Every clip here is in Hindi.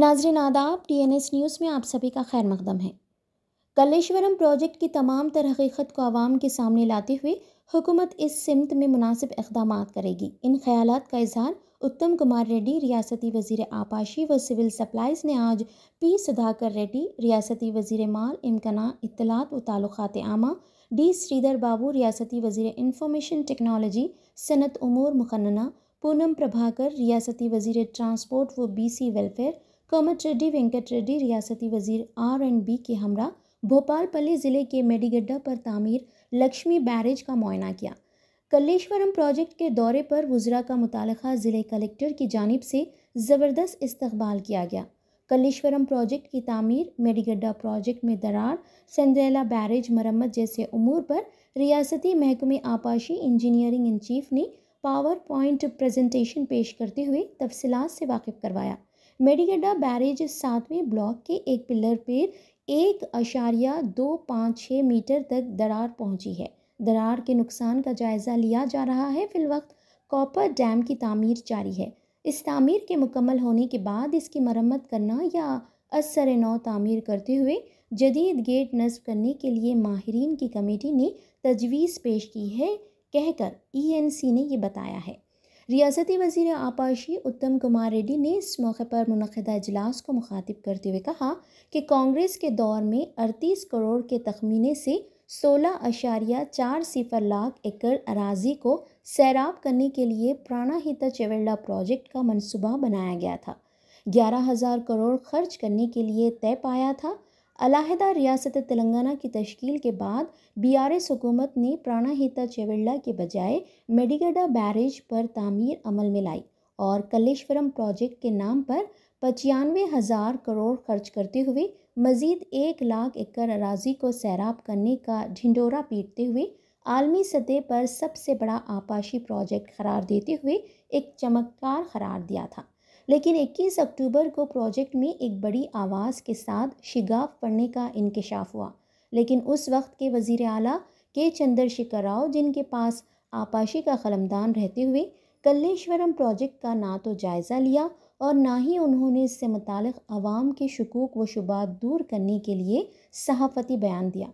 नाजरन आदाब टी एन एस न्यूज़ में आप सभी का खैर मकदम है कलेश्वरम प्रोजेक्ट की तमाम तरहीकत को आवाम के सामने लाते हुए हुकूमत इस समत में मुनासिब इकदाम करेगी इन ख्याल का इजहार उत्तम कुमार रेड्डी रियासती वजीर आपाशी व सिविल सप्लाइज़ ने आज पी सुधाकर रेड्डी रियासती वजीर माल इम्कना इतलात व ताल्लुक़ात आमा डी श्रीधर बाबू रियासती वजीर इंफॉर्मेशन टेक्नोलॉजी सनत उमूर मुखन्ना पूनम प्रभाकर रियासती वजीर ट्रांसपोर्ट व B C welfare Komat Reddy Venkat Reddy रियासती वजीर आर एंड बी के हमरा भोपालपल्ली ज़िले के मेडिगड्डा पर तामीर लक्ष्मी बैरेज का मुआयना किया कल्लेश्वरम प्रोजेक्ट के दौरे पर वज्रा का मुतलका ज़िले कलेक्टर की जानब से ज़बरदस्त इस्तबाल किया गया कलेश्वरम प्रोजेक्ट की तमीर मेडिगड्डा प्रोजेक्ट में दरार संदेला बैरेज मरम्मत जैसे अमूर पर रियासती महकमे आपाशी इंजीनियरिंग इन चीफ ने पावर पॉइंट प्रजेंटेशन पेश करते हुए तफसलत से वाकिफ़ करवाया मेडिगडा बैरेज सातवें ब्लॉक के एक पिलर पर एक अशारिया दो पाँच छः मीटर तक दरार पहुंची है दरार के नुकसान का जायज़ा लिया जा रहा है फिलवक्त कॉपर डैम की तामीर जारी है इस तामीर के मुकम्मल होने के बाद इसकी मरम्मत करना या असर नौ तामीर करते हुए जदीद गेट नस्ब करने के लिए माहरीन की कमेटी ने तजवीज़ पेश की है कहकर सी e ने यह बताया है रियासती वज़ी आपाशी उत्तम कुमार रेड्डी ने इस मौके पर मनदा अजलास को मुखातिब करते हुए कहा कि कांग्रेस के दौर में अड़तीस करोड़ के तखमीने से सोलह अशारिया चार सिफर लाख एकड़ अराजी को सैराब करने के लिए प्राणा हिता चेवेल्ला प्रोजेक्ट का मनसूबा बनाया गया था ग्यारह हज़ार करोड़ खर्च करने के लिए तय पाया था अलाहदा रियासत तेलंगाना की तश्कील के बाद बीआरएस हुकूमत ने प्राणाहिता चेवेल्ला के बजाय मेडिगडा बैरेज पर तामीर अमल में लाई और कलेश्वरम प्रोजेक्ट के नाम पर पचानवे हज़ार करोड़ खर्च करते हुए मज़ीद एक लाख एकड़ अराजी को सैराब करने का ढिंडोरा पीटते हुए आलमी सतह पर सबसे बड़ा आपाशी प्रोजेक्ट करार देते हुए एक चमत्कार करार दिया था लेकिन 21 अक्टूबर को प्रोजेक्ट में एक बड़ी आवाज़ के साथ शिगाफ पढ़ने का इंकशाफ हुआ लेकिन उस वक्त के वज़ी अली के चंद्रशेखर राव जिनके पास आपाशी का कलमदान रहते हुए कल्लेश्वरम प्रोजेक्ट का ना तो जायज़ा लिया और ना ही उन्होंने इससे मुतल आवाम के शकूक व शुबात दूर करने के लिए सहाफ़ती बयान दिया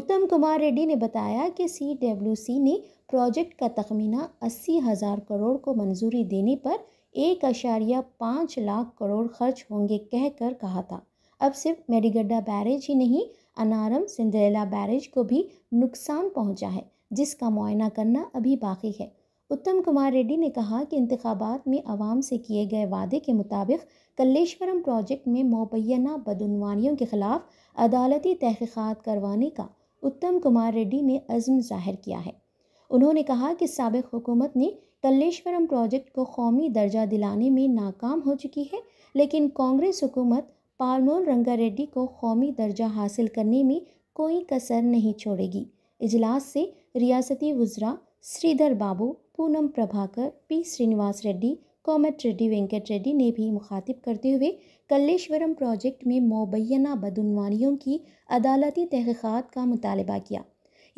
उत्तम कुमार रेड्डी ने बताया कि सी डब्ल्यू सी ने प्रोजेक्ट का तखमीना अस्सी हज़ार करोड़ को मंजूरी देने पर एक अशारिया पाँच लाख करोड़ खर्च होंगे कहकर कहा था अब सिर्फ मेडिगड्डा बैरेज ही नहीं अनारम सिंधरेला बैरेज को भी नुकसान पहुंचा है जिसका मुआयना करना अभी बाकी है उत्तम कुमार रेड्डी ने कहा कि इंतबात में आवाम से किए गए वादे के मुताबिक कल्लेश्वरम प्रोजेक्ट में मुबैना बदनवानियों के खिलाफ अदालती तहकीक़ात करवाने का उत्तम कुमार रेड्डी ने अज़म जाहिर किया है उन्होंने कहा कि सबक हुकूमत ने तल्लेश्वरम प्रोजेक्ट को कौमी दर्जा दिलाने में नाकाम हो चुकी है लेकिन कांग्रेस हुकूमत पालमोल रंगारेड्डी को कौमी दर्जा हासिल करने में कोई कसर नहीं छोड़ेगी इजलास से रियासती वज्रा श्रीधर बाबू पूनम प्रभाकर पी श्रीनिवास रेड्डी कोमट रेड्डी वेंकट रेड्डी ने भी मुखातिब करते हुए कल्लेश्वरम प्रोजेक्ट में मुबैना बदनवानियों की अदालती तहकीक़ात का मुतालबा किया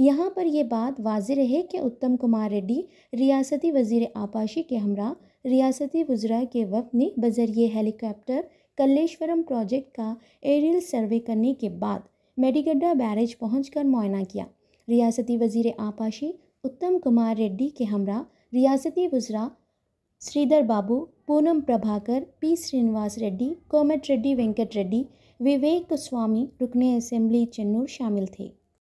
यहाँ पर यह बात वाज रहे कि उत्तम कुमार रेड्डी रियासती वजीर आपाशी के हमरा रियासती वज़रा के वक्त ने बजरिए हेलीकॉप्टर कल्लेश्वरम प्रोजेक्ट का एरियल सर्वे करने के बाद मेडिगड्डा बैरेज कर मुआयना किया रियासती वजीर आपाशी उत्तम कुमार रेड्डी के हमरा रियासती वज़रा श्रीधर बाबू पूनम प्रभाकर पी श्रीनिवास रेड्डी कोमट रेड्डी वेंकट रेड्डी विवेक स्वामी रुकने असेंबली चन्नूर शामिल थे